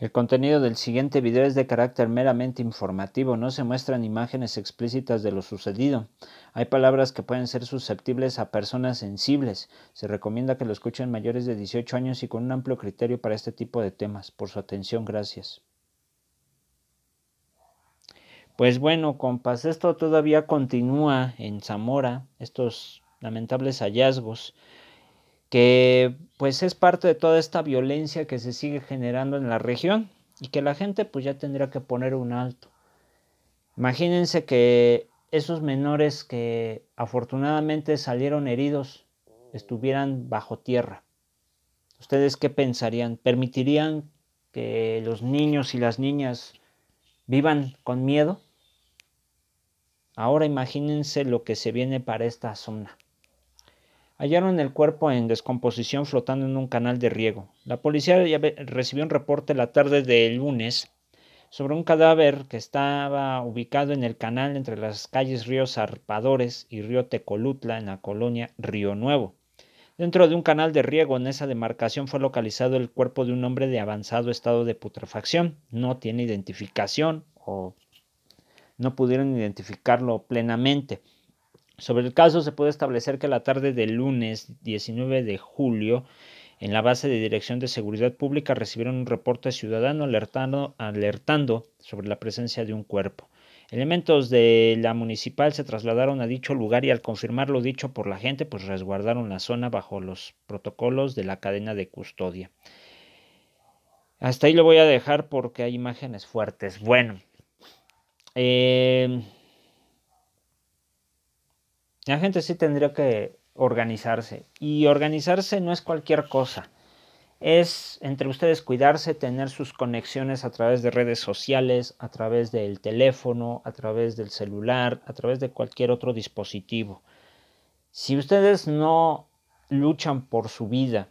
El contenido del siguiente video es de carácter meramente informativo, no se muestran imágenes explícitas de lo sucedido. Hay palabras que pueden ser susceptibles a personas sensibles. Se recomienda que lo escuchen mayores de 18 años y con un amplio criterio para este tipo de temas. Por su atención, gracias. Pues bueno, compas, esto todavía continúa en Zamora, estos lamentables hallazgos que pues es parte de toda esta violencia que se sigue generando en la región y que la gente pues ya tendría que poner un alto. Imagínense que esos menores que afortunadamente salieron heridos estuvieran bajo tierra. ¿Ustedes qué pensarían? ¿Permitirían que los niños y las niñas vivan con miedo? Ahora imagínense lo que se viene para esta zona. Hallaron el cuerpo en descomposición flotando en un canal de riego. La policía recibió un reporte la tarde del lunes sobre un cadáver que estaba ubicado en el canal entre las calles Río Zarpadores y Río Tecolutla en la colonia Río Nuevo. Dentro de un canal de riego en esa demarcación fue localizado el cuerpo de un hombre de avanzado estado de putrefacción. No tiene identificación o no pudieron identificarlo plenamente. Sobre el caso se puede establecer que la tarde del lunes 19 de julio en la base de Dirección de Seguridad Pública recibieron un reporte ciudadano alertando, sobre la presencia de un cuerpo. Elementos de la municipal se trasladaron a dicho lugar y al confirmar lo dicho por la gente, pues resguardaron la zona bajo los protocolos de la cadena de custodia. Hasta ahí lo voy a dejar porque hay imágenes fuertes. Bueno, eh, la gente sí tendría que organizarse. Y organizarse no es cualquier cosa. Es entre ustedes cuidarse, tener sus conexiones a través de redes sociales, a través del teléfono, a través del celular, a través de cualquier otro dispositivo. Si ustedes no luchan por su vida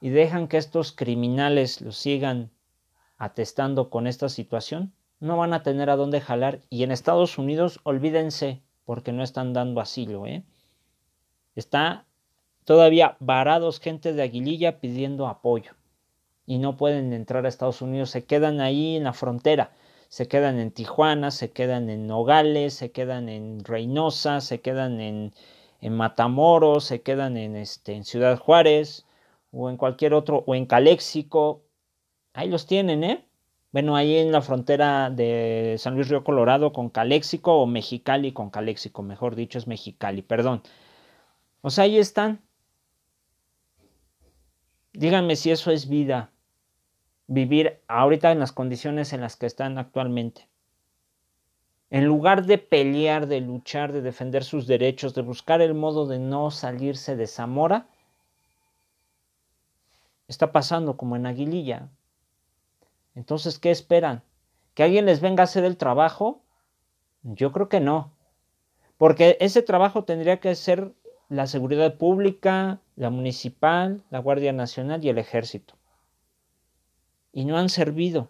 y dejan que estos criminales los sigan atestando con esta situación, no van a tener a dónde jalar. Y en Estados Unidos, olvídense, porque no están dando asilo. ¿eh? Está todavía varados gente de Aguililla pidiendo apoyo y no pueden entrar a Estados Unidos, se quedan ahí en la frontera, se quedan en Tijuana, se quedan en Nogales, se quedan en Reynosa, se quedan en, Matamoros, se quedan en, este, en Ciudad Juárez o en cualquier otro, o en Caléxico, ahí los tienen, ¿eh? bueno, ahí en la frontera de San Luis Río Colorado con Caléxico o Mexicali con Caléxico, mejor dicho es Mexicali, perdón. O sea, ahí están. Díganme si eso es vida, vivir ahorita en las condiciones en las que están actualmente. En lugar de pelear, de luchar, de defender sus derechos, de buscar el modo de no salirse de Zamora, está pasando como en Aguililla, entonces, ¿qué esperan? ¿Que alguien les venga a hacer el trabajo? Yo creo que no. Porque ese trabajo tendría que ser la seguridad pública, la municipal, la Guardia Nacional y el ejército. Y no han servido.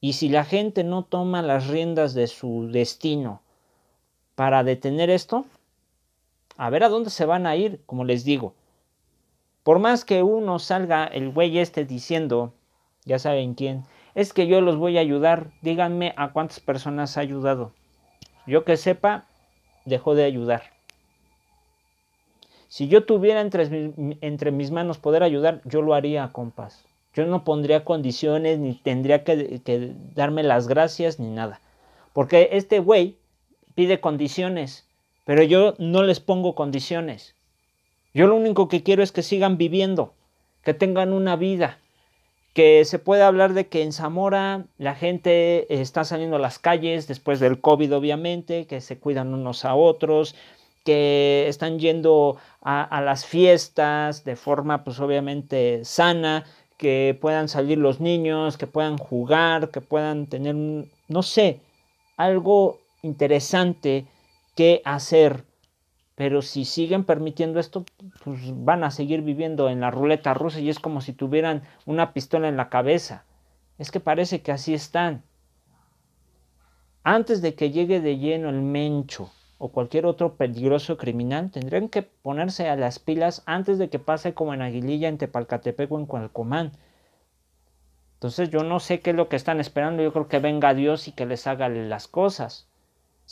Y si la gente no toma las riendas de su destino para detener esto, a ver a dónde se van a ir, como les digo. Por más que uno salga el güey este diciendo ya saben quién, es que yo los voy a ayudar, díganme a cuántas personas ha ayudado. Yo que sepa, dejó de ayudar. Si yo tuviera entre, mis manos poder ayudar, yo lo haría, compas. Yo no pondría condiciones, ni tendría que, que darme las gracias, ni nada. Porque este güey pide condiciones, pero yo no les pongo condiciones. Yo lo único que quiero es que sigan viviendo, que tengan una vida, que se puede hablar de que en Zamora la gente eh, está saliendo a las calles después del COVID, obviamente, que se cuidan unos a otros, que están yendo a, a las fiestas de forma, pues obviamente, sana, que puedan salir los niños, que puedan jugar, que puedan tener, no sé, algo interesante que hacer pero si siguen permitiendo esto, pues van a seguir viviendo en la ruleta rusa y es como si tuvieran una pistola en la cabeza. Es que parece que así están. Antes de que llegue de lleno el mencho o cualquier otro peligroso criminal, tendrían que ponerse a las pilas antes de que pase como en Aguililla, en Tepalcatepec o en Cualcomán. Entonces yo no sé qué es lo que están esperando, yo creo que venga Dios y que les haga las cosas.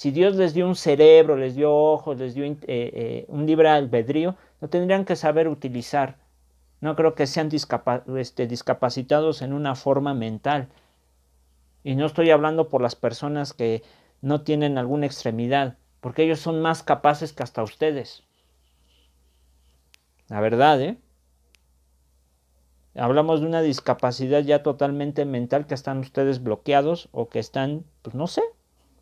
Si Dios les dio un cerebro, les dio ojos, les dio eh, eh, un libre albedrío, lo tendrían que saber utilizar. No creo que sean este, discapacitados en una forma mental. Y no estoy hablando por las personas que no tienen alguna extremidad, porque ellos son más capaces que hasta ustedes. La verdad, ¿eh? Hablamos de una discapacidad ya totalmente mental que están ustedes bloqueados o que están, pues no sé,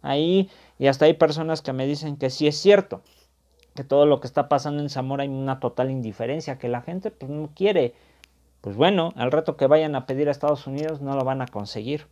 ahí y hasta hay personas que me dicen que sí es cierto, que todo lo que está pasando en Zamora hay una total indiferencia, que la gente pues, no quiere. Pues bueno, al reto que vayan a pedir a Estados Unidos no lo van a conseguir.